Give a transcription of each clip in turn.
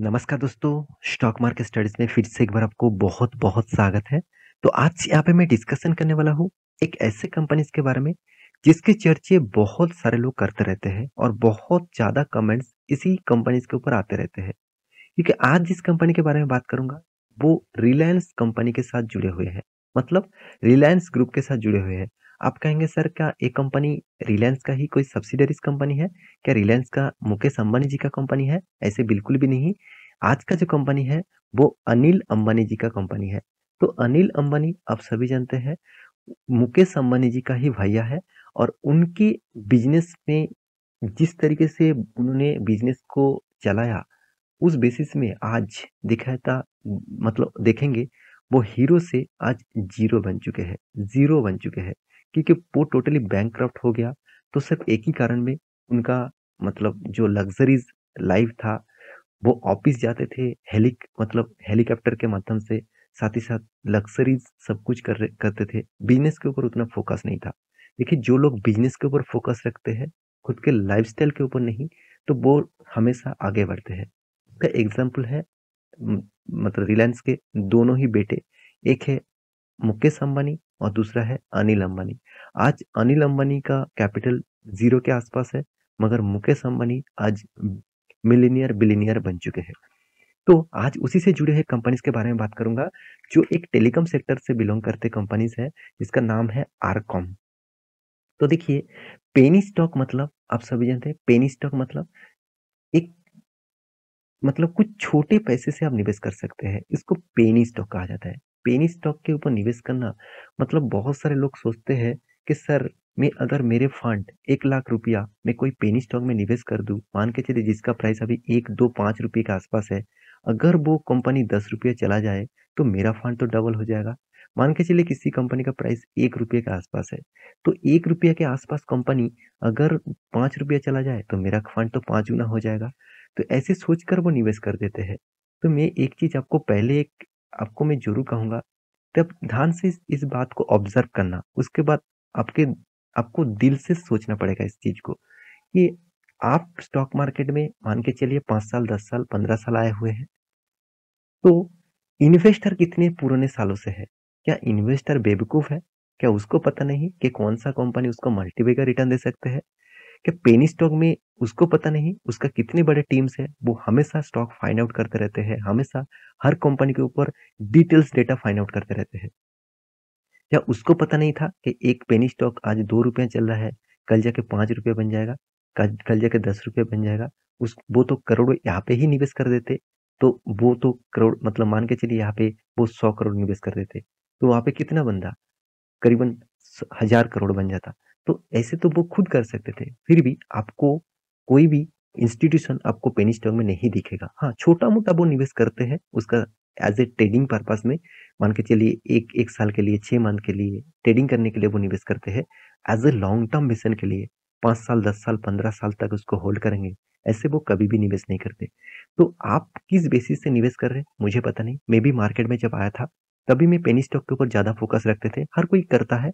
नमस्कार दोस्तों stock market studies में फिर से एक बार आपको बहुत बहुत स्वागत है तो आज यहाँ पे मैं डिस्कशन करने वाला हूँ एक ऐसे कंपनीज के बारे में जिसके चर्चे बहुत सारे लोग करते रहते हैं और बहुत ज़्यादा कमेंट्स इसी कंपनीज के ऊपर आते रहते हैं क्योंकि आज जिस कंपनी के बारे में बात करूंगा वो रिलायंस कंपनी के साथ जुड़े हुए हैं मतलब रिलायंस ग्रुप के साथ जुड़े हुए हैं आप कहेंगे सर क्या ये कंपनी रिलायंस का ही कोई सब्सिडरीज कंपनी है क्या रिलायंस का मुकेश अंबानी जी का कंपनी है ऐसे बिल्कुल भी नहीं आज का जो कंपनी है वो अनिल अंबानी जी का कंपनी है तो अनिल अंबानी आप सभी जानते हैं मुकेश अंबानी जी का ही भैया है और उनकी बिजनेस में जिस तरीके से उन्होंने बिजनेस को चलाया उस बेसिस में आज दिखाता था मतलब देखेंगे वो हीरो से आज जीरो बन चुके हैं जीरो बन चुके हैं क्योंकि वो टोटली बैंक हो गया तो सिर्फ एक ही कारण में उनका मतलब जो लग्जरीज लाइफ था वो ऑफिस जाते थे हेलिक मतलब हेलीकॉप्टर के माध्यम से साथ ही साथ लग्जरीज सब कुछ कर रहे करते थे बिजनेस के ऊपर उतना फोकस नहीं था देखिए जो लोग बिजनेस के ऊपर फोकस रखते हैं खुद के लाइफ के ऊपर नहीं तो वो हमेशा आगे बढ़ते हैं इसका एग्जाम्पल है मतलब रिलायंस के दोनों ही बेटे एक है मुकेश अंबानी और दूसरा है अनिल अंबानी आज अनिल अंबानी का कैपिटल जीरो के आसपास है मगर मुकेश अंबानी आज मिलीनियर बिलीनियर बन चुके हैं तो आज उसी से जुड़े हुए कंपनीज के बारे में बात करूंगा जो एक टेलीकॉम सेक्टर से बिलोंग करते कंपनीज है जिसका नाम है आरकॉम तो देखिए पेनी स्टॉक मतलब आप सभी जानते हैं पेनी स्टॉक मतलब एक मतलब कुछ छोटे पैसे से आप निवेश कर सकते हैं इसको पेनी स्टॉक कहा जाता है पेनी स्टॉक के ऊपर निवेश करना मतलब बहुत सारे लोग सोचते हैं कि सर मैं अगर मेरे फंड एक लाख रुपया मैं कोई पेनी स्टॉक में निवेश कर दूं मान के चलिए जिसका प्राइस अभी एक दो पाँच रुपये के आसपास है अगर वो कंपनी दस रुपये चला जाए तो मेरा फंड तो डबल हो जाएगा मान के चलिए किसी कंपनी का प्राइस एक रुपये के आसपास है तो एक रुपये के आसपास कंपनी अगर पाँच रुपये चला जाए तो मेरा फंड तो पाँच गुना हो जाएगा तो ऐसे सोच कर वो निवेश कर देते हैं तो मैं एक चीज़ आपको पहले एक आपको मैं जरूर कहूँगा तब ध्यान से इस बात को ऑब्जर्व करना उसके बाद आपके आपको दिल से सोचना पड़ेगा इस चीज़ को कि आप स्टॉक मार्केट में मान के चलिए पाँच साल दस साल पंद्रह साल आए हुए हैं तो इन्वेस्टर कितने पुराने सालों से है क्या इन्वेस्टर बेवकूफ़ है क्या उसको पता नहीं कि कौन सा कंपनी उसको मल्टीबेगा रिटर्न दे सकते हैं कि पेनी स्टॉक में उसको पता नहीं उसका कितने बड़े टीम्स है वो हमेशा स्टॉक फाइंड आउट करते रहते हैं हमेशा हर कंपनी के ऊपर डिटेल्स डेटा फाइंड आउट करते रहते हैं या उसको पता नहीं था कि एक पेनी स्टॉक आज दो रुपया चल रहा है कल जाके पाँच रुपये बन जाएगा कल, जाके दस रुपये बन जाएगा उस वो तो करोड़ों यहाँ पे ही निवेश कर देते तो वो तो करोड़ मतलब मान के चलिए यहाँ पे वो सौ करोड़ निवेश कर देते तो वहाँ पे कितना बंदा करीबन हजार करोड़ बन जाता तो ऐसे तो वो खुद कर सकते थे फिर भी आपको कोई भी इंस्टीट्यूशन आपको पेनी स्टॉक में नहीं दिखेगा हाँ छोटा मोटा वो निवेश करते हैं उसका एज ए ट्रेडिंग पर्पज में मान के चलिए एक एक साल के लिए छः मंथ के लिए ट्रेडिंग करने के लिए वो निवेश करते हैं as a long term mission के लिए पाँच साल दस साल पंद्रह साल तक उसको होल्ड करेंगे ऐसे वो कभी भी निवेश नहीं करते तो आप किस बेसिस से निवेश कर रहे हैं मुझे पता नहीं मैं भी मार्केट में जब आया था तभी मैं पेनी स्टॉक के ऊपर ज़्यादा फोकस रखते थे हर कोई करता है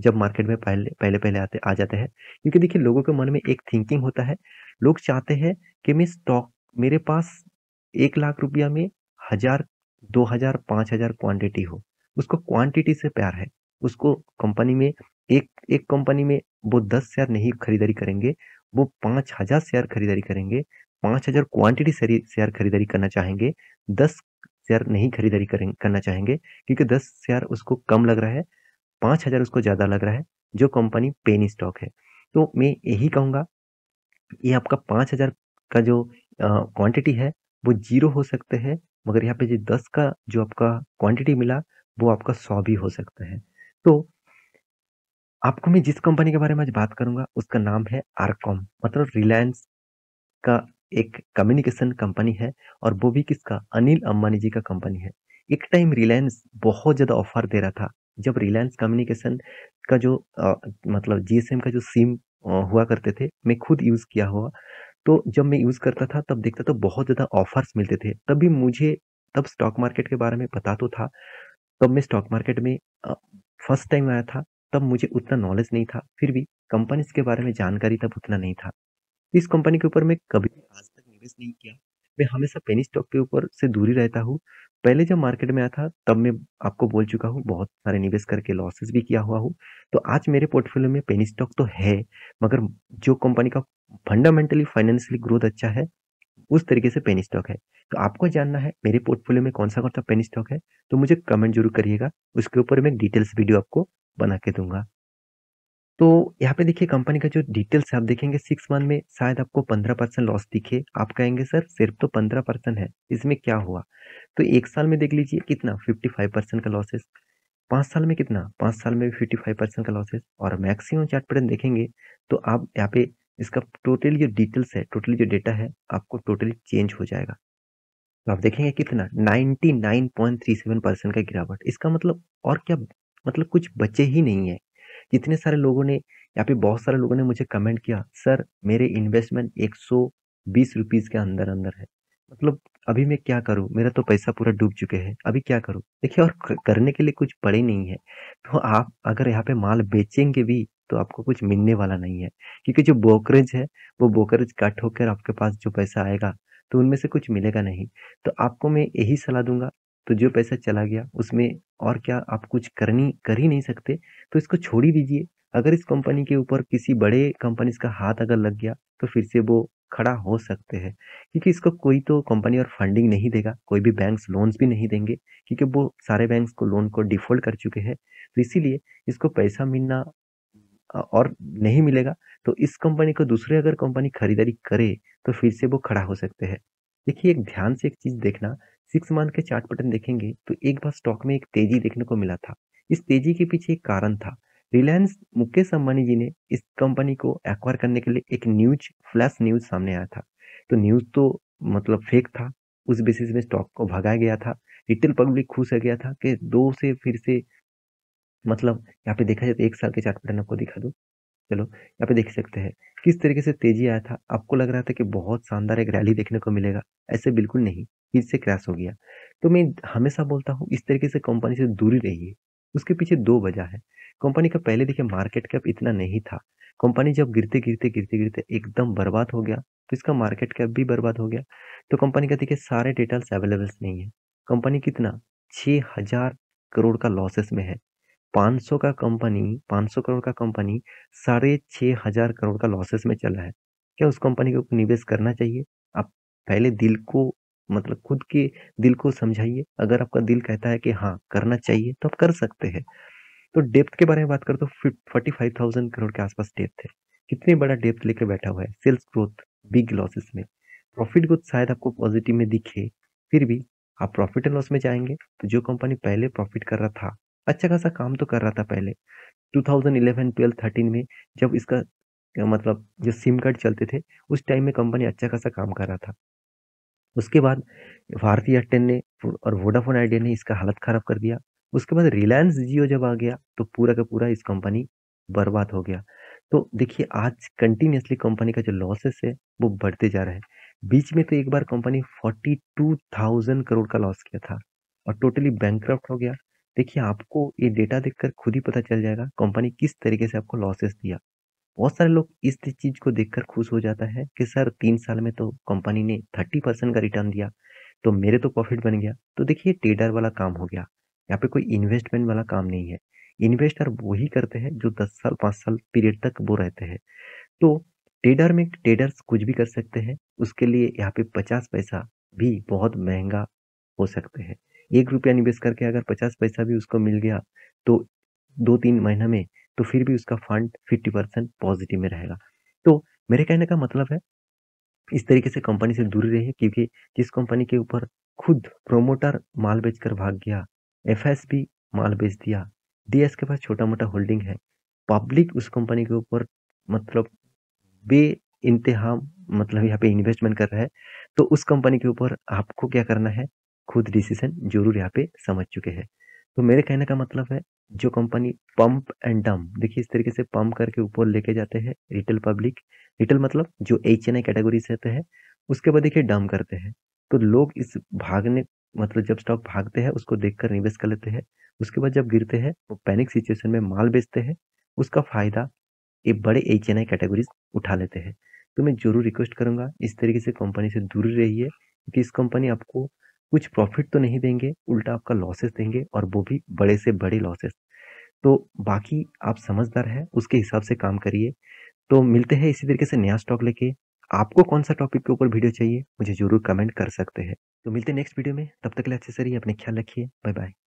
जब मार्केट में पहले पहले पहले आते आ जाते हैं क्योंकि देखिए लोगों के मन में एक थिंकिंग होता है लोग चाहते हैं कि मैं स्टॉक मेरे पास एक लाख रुपया में हजार दो हजार पाँच हजार क्वान्टिटी हो उसको क्वांटिटी से प्यार है उसको कंपनी में एक एक कंपनी में वो दस शेयर नहीं खरीदारी करेंगे वो पाँच हजार शेयर खरीदारी करेंगे पाँच हजार से शेयर खरीदारी करना चाहेंगे दस शेयर नहीं खरीदारी करें करना चाहेंगे क्योंकि दस शेयर उसको कम लग रहा है पाँच हज़ार उसको ज़्यादा लग रहा है जो कंपनी पेन स्टॉक है तो मैं यही कहूँगा ये आपका पाँच हज़ार का जो क्वांटिटी है वो जीरो हो सकते हैं मगर यहाँ पे जो दस का जो आपका क्वांटिटी मिला वो आपका सौ भी हो सकता है तो आपको मैं जिस कंपनी के बारे में आज बात करूंगा उसका नाम है आरकॉम मतलब रिलायंस का एक कम्युनिकेशन कंपनी है और वो भी किसका अनिल अंबानी जी का कंपनी है एक टाइम रिलायंस बहुत ज़्यादा ऑफर दे रहा था जब रिलायंस कम्युनिकेशन का जो आ, मतलब जीएसएम का जो सिम हुआ करते थे मैं खुद यूज़ किया हुआ तो जब मैं यूज़ करता था तब देखता तो बहुत ज़्यादा ऑफर्स मिलते थे तब भी मुझे तब स्टॉक मार्केट के बारे में पता तो था तब मैं स्टॉक मार्केट में फर्स्ट टाइम आया था तब मुझे उतना नॉलेज नहीं था फिर भी कंपनीज के बारे में जानकारी तब उतना नहीं था इस कंपनी के ऊपर मैं कभी आज तक निवेश नहीं किया मैं हमेशा पेनी स्टॉक के ऊपर से दूरी रहता हूँ पहले जब मार्केट में आया था तब मैं आपको बोल चुका हूँ बहुत सारे निवेश करके लॉसेस भी किया हुआ हूँ तो आज मेरे पोर्टफोलियो में पेनी स्टॉक तो है मगर जो कंपनी का फंडामेंटली फाइनेंशियली ग्रोथ अच्छा है उस तरीके से पेनी स्टॉक है तो आपको जानना है मेरे पोर्टफोलियो में कौन सा कौन सा पेनी स्टॉक है तो मुझे कमेंट जरूर करिएगा उसके ऊपर मैं डिटेल्स वीडियो आपको बना के दूंगा तो यहाँ पे देखिए कंपनी का जो डिटेल्स है आप देखेंगे सिक्स मंथ में शायद आपको पंद्रह परसेंट लॉस दिखे आप कहेंगे सर सिर्फ तो पंद्रह परसेंट है इसमें क्या हुआ तो एक साल में देख लीजिए कितना फिफ्टी फाइव परसेंट का लॉसेस पाँच साल में कितना पाँच साल में भी फिफ्टी फाइव परसेंट का लॉसेस और मैक्सिमम चार्ट पैटर्न देखेंगे तो आप यहाँ पे इसका टोटल जो डिटेल्स है टोटल जो डेटा है आपको टोटली चेंज हो जाएगा तो आप देखेंगे कितना सेवन परसेंट का गिरावट इसका मतलब और क्या मतलब कुछ बचे ही नहीं है कितने सारे लोगों ने यहाँ पे बहुत सारे लोगों ने मुझे कमेंट किया सर मेरे इन्वेस्टमेंट एक सौ बीस रुपीज़ के अंदर अंदर है मतलब अभी मैं क्या करूँ मेरा तो पैसा पूरा डूब चुके हैं अभी क्या करूँ देखिए और करने के लिए कुछ पड़े नहीं है तो आप अगर यहाँ पे माल बेचेंगे भी तो आपको कुछ मिलने वाला नहीं है क्योंकि जो ब्रोकरेज है वो ब्रोकरेज कट होकर आपके पास जो पैसा आएगा तो उनमें से कुछ मिलेगा नहीं तो आपको मैं यही सलाह दूंगा तो जो पैसा चला गया उसमें और क्या आप कुछ करनी कर ही नहीं सकते तो इसको छोड़ ही दीजिए अगर इस कंपनी के ऊपर किसी बड़े कंपनीज का हाथ अगर लग गया तो फिर से वो खड़ा हो सकते हैं क्योंकि इसको कोई तो कंपनी और फंडिंग नहीं देगा कोई भी बैंक्स लोन्स भी नहीं देंगे क्योंकि वो सारे बैंक्स को लोन को डिफ़ॉल्ट कर चुके हैं तो इसीलिए इसको पैसा मिलना और नहीं मिलेगा तो इस कंपनी को दूसरे अगर कंपनी खरीदारी करे तो फिर से वो खड़ा हो सकते हैं देखिए एक ध्यान से एक चीज़ देखना सिक्स मंथ के चार्ट पैटर्न देखेंगे तो एक बार स्टॉक में एक तेजी देखने को मिला था इस तेजी के पीछे एक कारण था रिलायंस मुकेश अंबानी जी ने इस कंपनी को एक्वायर करने के लिए एक न्यूज फ्लैश न्यूज सामने आया था तो न्यूज तो मतलब फेक था उस बेसिस में स्टॉक को भगाया गया था रिटेल पब्लिक खुश हो गया था कि दो से फिर से मतलब यहाँ पे देखा जाए तो एक साल के चार्ट पैटर्न आपको दिखा दो चलो यहाँ पे देख सकते हैं किस तरीके से तेजी आया था आपको लग रहा था कि बहुत शानदार एक रैली देखने को मिलेगा ऐसे बिल्कुल नहीं फिर से क्रैश हो गया तो मैं हमेशा बोलता हूँ इस तरीके से कंपनी से दूरी रहिए उसके पीछे दो वजह है कंपनी का पहले देखिए मार्केट कैप इतना नहीं था कंपनी जब गिरते गिरते गिरते गिरते एकदम बर्बाद हो गया तो इसका मार्केट कैप भी बर्बाद हो गया तो कंपनी का देखिए सारे डिटेल्स अवेलेबल्स नहीं है कंपनी कितना छः हजार करोड़ का लॉसेस में है 500 का कंपनी 500 करोड़ का कंपनी साढ़े छः हजार करोड़ का लॉसेस में चला है क्या उस कंपनी के ऊपर निवेश करना चाहिए आप पहले दिल को मतलब खुद के दिल को समझाइए अगर आपका दिल कहता है कि हाँ करना चाहिए तो आप कर सकते हैं तो डेप्थ के बारे में बात कर तो फोर्टी फाइव थाउजेंड करोड़ के आसपास डेप्थ है कितने बड़ा डेप्थ लेकर बैठा हुआ है सेल्स ग्रोथ बिग लॉसेस में प्रॉफिट ग्रोथ शायद आपको पॉजिटिव में दिखे फिर भी आप प्रॉफिट एंड लॉस में जाएंगे तो जो कंपनी पहले प्रॉफिट कर रहा था अच्छा खासा काम तो कर रहा था पहले 2011, 12, 13 में जब इसका मतलब जो सिम कार्ड चलते थे उस टाइम में कंपनी अच्छा खासा काम कर रहा था उसके बाद भारतीय एयरटेल ने और वोडाफोन आइडिया ने इसका हालत ख़राब कर दिया उसके बाद रिलायंस जियो जब आ गया तो पूरा का पूरा इस कंपनी बर्बाद हो गया तो देखिए आज कंटिन्यूसली कंपनी का जो लॉसेस है वो बढ़ते जा रहे हैं बीच में तो एक बार company forty two thousand crore का लॉस किया था और टोटली बैंक हो गया देखिए आपको ये डेटा देखकर खुद ही पता चल जाएगा कंपनी किस तरीके से आपको लॉसेस दिया बहुत सारे लोग इस चीज़ को देखकर खुश हो जाता है कि सर तीन साल में तो कंपनी ने थर्टी परसेंट का रिटर्न दिया तो मेरे तो प्रॉफिट बन गया तो देखिए ट्रेडर वाला काम हो गया यहाँ पे कोई इन्वेस्टमेंट वाला काम नहीं है इन्वेस्टर वही करते हैं जो दस साल पाँच साल पीरियड तक वो रहते हैं तो ट्रेडर में ट्रेडर्स कुछ भी कर सकते हैं उसके लिए यहाँ पे पचास पैसा भी बहुत महंगा हो सकते हैं एक रुपया निवेश करके अगर पचास पैसा भी उसको मिल गया तो दो तीन महीना में तो फिर भी उसका फंड फिफ्टी परसेंट पॉजिटिव में रहेगा तो मेरे कहने का मतलब है इस तरीके से कंपनी से दूरी रहे क्योंकि जिस कंपनी के ऊपर खुद प्रोमोटर माल बेचकर भाग गया एफ भी माल बेच दिया डी के पास छोटा मोटा होल्डिंग है पब्लिक उस कंपनी के ऊपर मतलब बे इंतहा मतलब यहाँ पे इन्वेस्टमेंट कर रहा है तो उस कंपनी के ऊपर आपको क्या करना है खुद डिसीजन जरूर यहाँ पे समझ चुके हैं तो मेरे कहने का मतलब है जो कंपनी पंप एंड डम देखिए इस तरीके से पंप करके ऊपर लेके जाते हैं रिटेल पब्लिक रिटेल मतलब जो एच एन आई कैटेगरी से रहते हैं उसके बाद देखिए डम करते हैं तो लोग इस भागने मतलब जब स्टॉक भागते हैं उसको देखकर निवेश कर लेते हैं उसके बाद जब गिरते हैं वो पैनिक सिचुएशन में माल बेचते हैं उसका फायदा ये बड़े एच एन आई कैटेगरीज उठा लेते हैं तो मैं जरूर रिक्वेस्ट करूंगा इस तरीके से कंपनी से दूर रहिए क्योंकि इस कंपनी आपको कुछ प्रॉफिट तो नहीं देंगे उल्टा आपका लॉसेस देंगे और वो भी बड़े से बड़े लॉसेस तो बाकी आप समझदार हैं उसके हिसाब से काम करिए तो मिलते हैं इसी तरीके से नया स्टॉक लेके आपको कौन सा टॉपिक के ऊपर वीडियो चाहिए मुझे जरूर कमेंट कर सकते हैं तो मिलते हैं नेक्स्ट वीडियो में तब तक के लिए अच्छे से रहिए अपने ख्याल रखिए बाय बाय